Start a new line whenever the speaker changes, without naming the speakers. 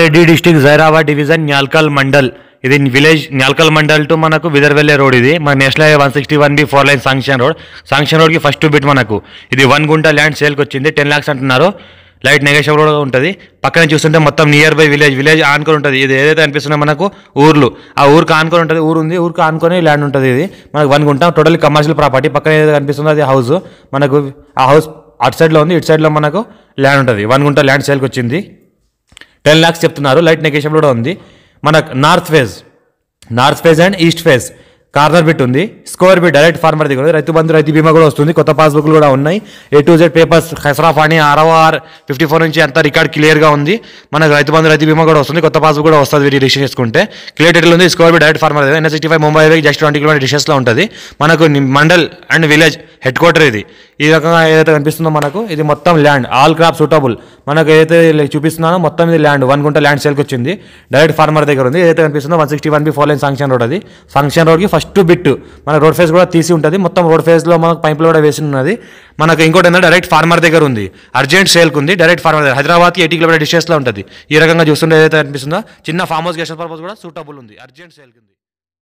Reddy district Zaheerabad division Nyalkal mandal ఇది village Nyalkal mandal to మనకు విదర్వెల్లే road ఇది మన national highway one sixty one B four lane sanction road sanction రోడ్కి first bit మనకు ఇది వన్ గుంట ల్యాండ్ సేల్కి వచ్చింది టెన్ ల్యాక్స్ అంటున్నారు లైట్ నెగేషన్ కూడా ఉంటుంది పక్కన చూస్తుంటే మొత్తం నియర్ బై విలేజ్ విలేజ్ ఆనుకొని ఉంటుంది ఇది ఏదైతే అనిపిస్తుందో మనకు ఊర్లు ఆ ఊరికి ఆనుకొని ఉంటుంది ఊరు ఉంది ఊరికి ఆనుకొని ల్యాండ్ ఉంటుంది ఇది మనకు వన్ గుంట టోటల్ కమర్షియల్ ప్రాపర్టీ పక్కన ఏదైతే కనిపిస్తుందో అది హౌస్ మనకు ఆ హౌస్ అటు సైడ్లో ఉంది ఇటు సైడ్లో మనకు ల్యాండ్ ఉంటుంది వన్ గుంట ల్యాండ్ సేల్కి వచ్చింది టెన్ ల్యాక్స్ చెప్తున్నారు లైట్ నెగేషన్ కూడా ఉంది మన north face north face and east face corner bit ఉంది స్కోర్ బిట్ డైరెక్ట్ ఫార్మర్ దగ్గర రైతు బంధు రైతు బీమా కూడా వస్తుంది కొత్త పాస్బుక్లు కూడా ఉన్నాయి ఏ టు జెడ్ పేపర్స్ హెసరాఫ్ అని ఆర్ఆర్ ఫిఫ్టీ ఫోర్ నుంచి అంతా రికార్డ్ క్లియర్గా ఉంది మనకు రైతు బంధు రైతు బీమా కూడా వస్తుంది కొత్త పాస్బుక్ కూడా వస్తుంది వీటి రిజిస్టర్ చేసుకుంటే క్లియర్ టైటిల్ ఉంది score bit direct farmer N sixty five Mumbai just twenty kilometre డిషెస్లో ఉంటుంది మనకు mandal and village headquarter ఇది ఈ రకంగా ఏదైతే కనిపిస్తుందో మనకు ఇది మొత్తం ల్యాండ్ ఆల్ క్రాప్ సూటబుల్ మనకు ఏదైతే చూపిస్తున్నానో మొత్తం ఇది ల్యాండ్ వన్ గుంట ల్యాండ్ సేల్కి వచ్చింది డైరెక్ట్ ఫార్మర్ దగ్గర ఉంది ఏదైతే కనిపిస్తుందో one sixty one B four lane function road అది సాంక్షన్ రోడ్కి ఫస్ట్ బిట్ మన రోడ్ ఫేస్ కూడా తీసి ఉంటుంది మొత్తం రోడ్ ఫేస్లో మనకు పైపులు కూడా వేసి ఉన్నది మనకు ఇంకోటి ఏంటంటే డైరెక్ట్ ఫార్మర్ దగ్గర ఉంది అర్జెంట్ సేల్కి ఉంది డైరెక్ట్ ఫార్మర్ దగ్గర హైదరాబాద్కి ఎయిటీ కిలోమీటర్ డిస్టెన్స్లో ఉంటుంది ఈ రకంగా చూస్తుంటే ఏదైతే అనిపిస్తుందో చిన్న ఫామ్ హౌస్ గెస్ట్ పర్పస్ కూడా సూటబుల్ ఉంది అర్జెంట్ సేల్కి ఉంది